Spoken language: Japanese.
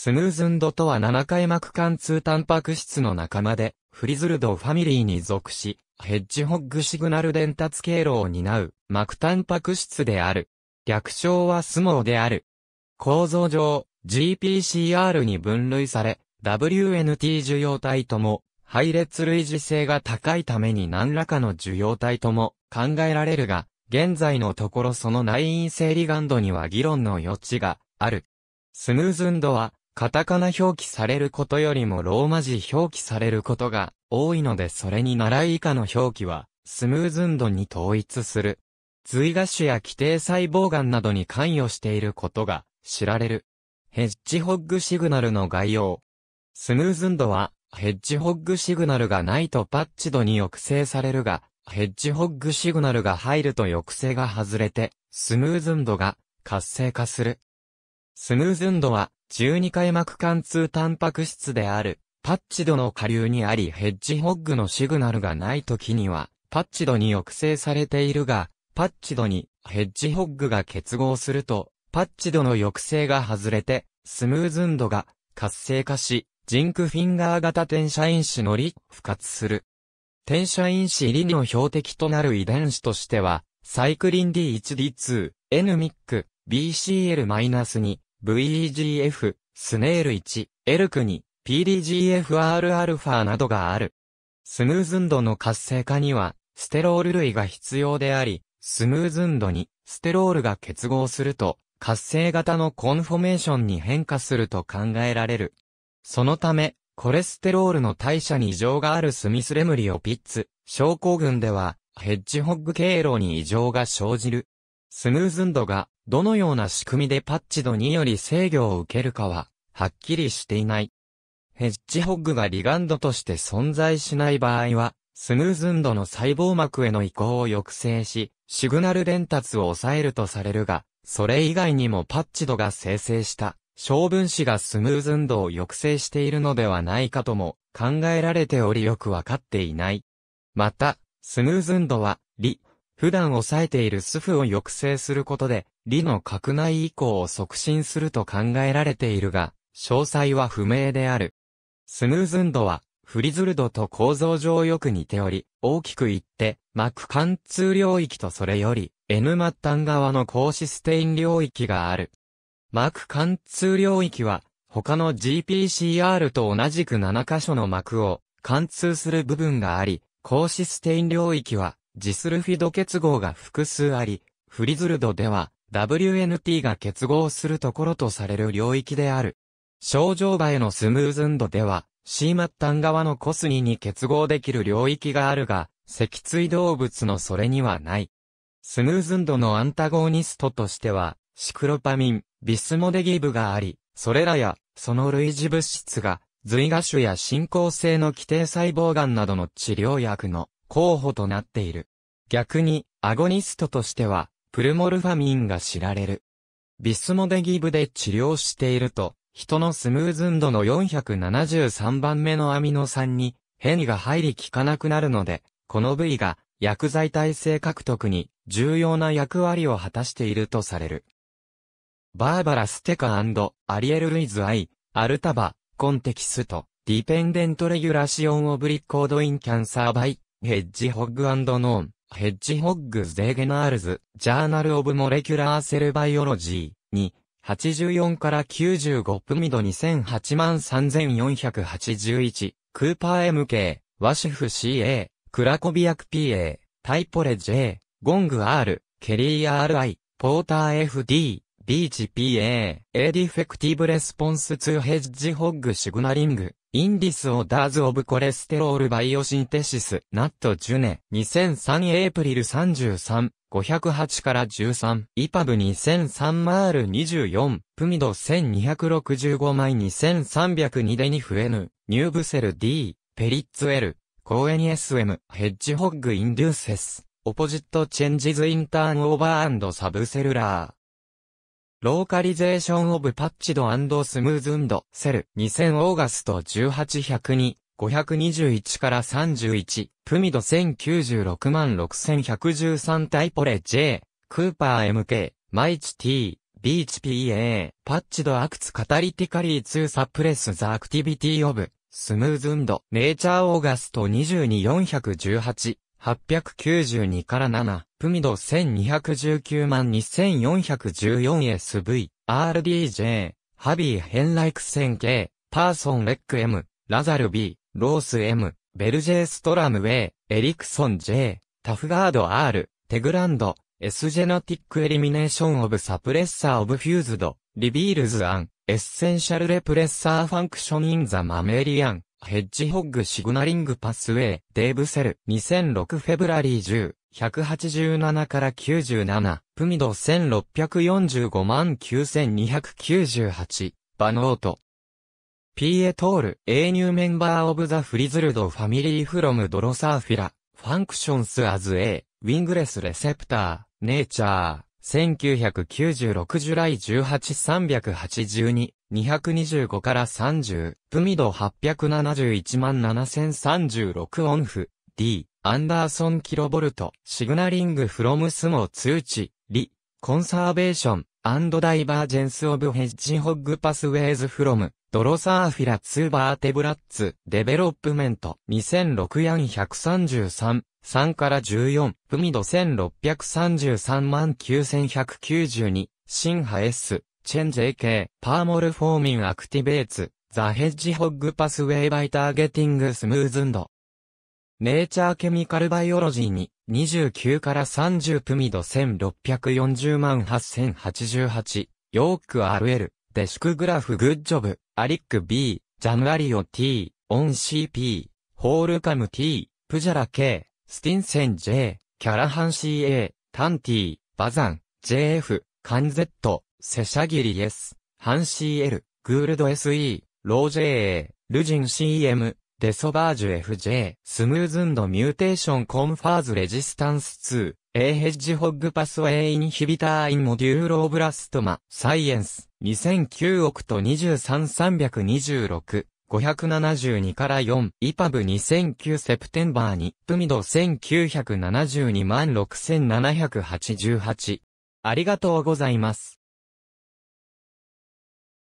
スヌーズンドとは7回膜貫通タンパク質の仲間で、フリズルドファミリーに属し、ヘッジホッグシグナル伝達経路を担う膜タンパク質である。略称はスモーである。構造上、GPCR に分類され、WNT 受容体とも、配列類似性が高いために何らかの受容体とも考えられるが、現在のところその内因性リガンドには議論の余地がある。スムーズンドは、カタカナ表記されることよりもローマ字表記されることが多いのでそれに習い以下の表記はスムーズン度に統一する。髄芽腫や規定細胞癌などに関与していることが知られる。ヘッジホッグシグナルの概要。スムーズン度はヘッジホッグシグナルがないとパッチ度に抑制されるが、ヘッジホッグシグナルが入ると抑制が外れて、スムーズン度が活性化する。スムーズン度は12回膜貫通タンパク質である、パッチドの下流にありヘッジホッグのシグナルがない時には、パッチドに抑制されているが、パッチドにヘッジホッグが結合すると、パッチドの抑制が外れて、スムーズンドが活性化し、ジンクフィンガー型転写因子のり、復活する。転写因子リの標的となる遺伝子としては、サイクリン D1D2、NMIC、BCL-2、VEGF、スネール1、エルク2、PDGFRα などがある。スムーズンドの活性化には、ステロール類が必要であり、スムーズンドに、ステロールが結合すると、活性型のコンフォメーションに変化すると考えられる。そのため、コレステロールの代謝に異常があるスミスレムリオピッツ、症候群では、ヘッジホッグ経路に異常が生じる。スムーズンドがどのような仕組みでパッチドにより制御を受けるかは、はっきりしていない。ヘッジホッグがリガンドとして存在しない場合は、スムーズンドの細胞膜への移行を抑制し、シグナル伝達を抑えるとされるが、それ以外にもパッチドが生成した小分子がスムーズ運動を抑制しているのではないかとも考えられておりよくわかっていない。また、スムーズ運動は、リ、普段抑えているスフを抑制することで、理の拡内移行を促進すると考えられているが、詳細は不明である。スヌーズンドは、フリズルドと構造上よく似ており、大きく言って、膜貫通領域とそれより、N 末端側の高システイン領域がある。膜貫通領域は、他の GPCR と同じく7箇所の膜を貫通する部分があり、高システイン領域は、ジスルフィド結合が複数あり、フリズルドでは、WNT が結合するところとされる領域である。症状場へのスムーズン動では、C 末端側のコスニに結合できる領域があるが、脊椎動物のそれにはない。スムーズン動のアンタゴニストとしては、シクロパミン、ビスモデギブがあり、それらや、その類似物質が、髄芽腫や進行性の規定細胞癌などの治療薬の候補となっている。逆に、アゴニストとしては、プルモルファミンが知られる。ビスモデギブで治療していると、人のスムーズン度の473番目のアミノ酸に変異が入り効かなくなるので、この部位が薬剤耐性獲得に重要な役割を果たしているとされる。バーバラ・ステカアリエル・ルイズ・アイ、アルタバ、コンテキスト、ディペンデント・レギュラシオン・オブリッコード・イン・キャンサー・バイ、ヘッジ・ホッグ・ノーン。ヘッジホッグズ・デーゲナールズ・ジャーナル・オブ・モレキュラー・セル・バイオロジーに、84から95プミド2008 3481、クーパー MK、ワシフ CA、クラコビアク PA、タイポレ J、ゴング R、ケリー RI、ポーター FD、BGPA、A Defective Response to Hedgehog Signaling, In Disorders of Cholesterol Biosynthesis, Nat June, 2003 April 33、508から13、EPUB 2003マー24、プミド1265 2302でデ増えぬ、ニューブセル D、ペリッツ L、コーエニ SM、ヘッジホッグインデューセス、オポジットチェンジズインターンオーバーサブセルラー。ローカリゼーションオブパッチドスムーズンドセル2000オーガスト18102 521から31プミド1096万6113タイポレ J クーパー MK マイチ T ビーチ PA パッチドアクツカタリティカリーツーサプレスザアクティビティオブスムーズンドネイチャーオーガスト22418 892から7プミド1219万 2414SV、RDJ、ハビー・ヘンライクセン K、パーソン・レック M、ラザル B、ロース M、ベルジェイ・ストラムウェイ、エリクソン J、タフガード R、テグランド、エスジェナティック・エリミネーション・オブ・サプレッサー・オブ・フューズド、リビールズ・アン、エッセンシャル・レプレッサー・ファンクション・イン・ザ・マメリアン、ヘッジホッグ・シグナリング・パスウェイ、デーブ・セル、2006フェブラリー10、187から97、プミド1645万9298、バノート。ピエトール、A new member of the Frizzled family from Drosophila, functions as a wingless receptor, nature, 1996ジュライ18382、225から30、プミド871万7036オンフ、D、アンダーソンキロボルト、シグナリングフロムスモ通知、リ、コンサーベーション、アンドダイバージェンスオブヘッジホッグパスウェイズフロム、ドロサーフィラツー・バーテブラッツ、デベロップメント、2006ヤン133、3から14、フミド1633万9192、シンハ S、チェン JK、パーモルフォーミンアクティベーツ、ザ・ヘッジホッグパスウェイバイターゲティングスムーズンド。ネイチャーケミカルバイオロジーに、29から30プミド1640万8088、ヨーク RL、デシクグラフグッジョブ、アリック B、ジャヌアリオ T、オン CP、ホールカム T、プジャラ K、スティンセン J、キャラハン CA、タン T、バザン、JF、カン Z、セシャギリ S、ハン CL、グールド SE、ロー JA、ルジン CM、デソバージュ FJ、スムーズンドミューテーションコンファーズレジスタンス2、A ヘッジホッグパスウェイインヒビターインモデューローブラストマ、サイエンス、2009億と23326。572から4、イパブ2009セプテンバーに、プミド1972万6788。ありがとうございます。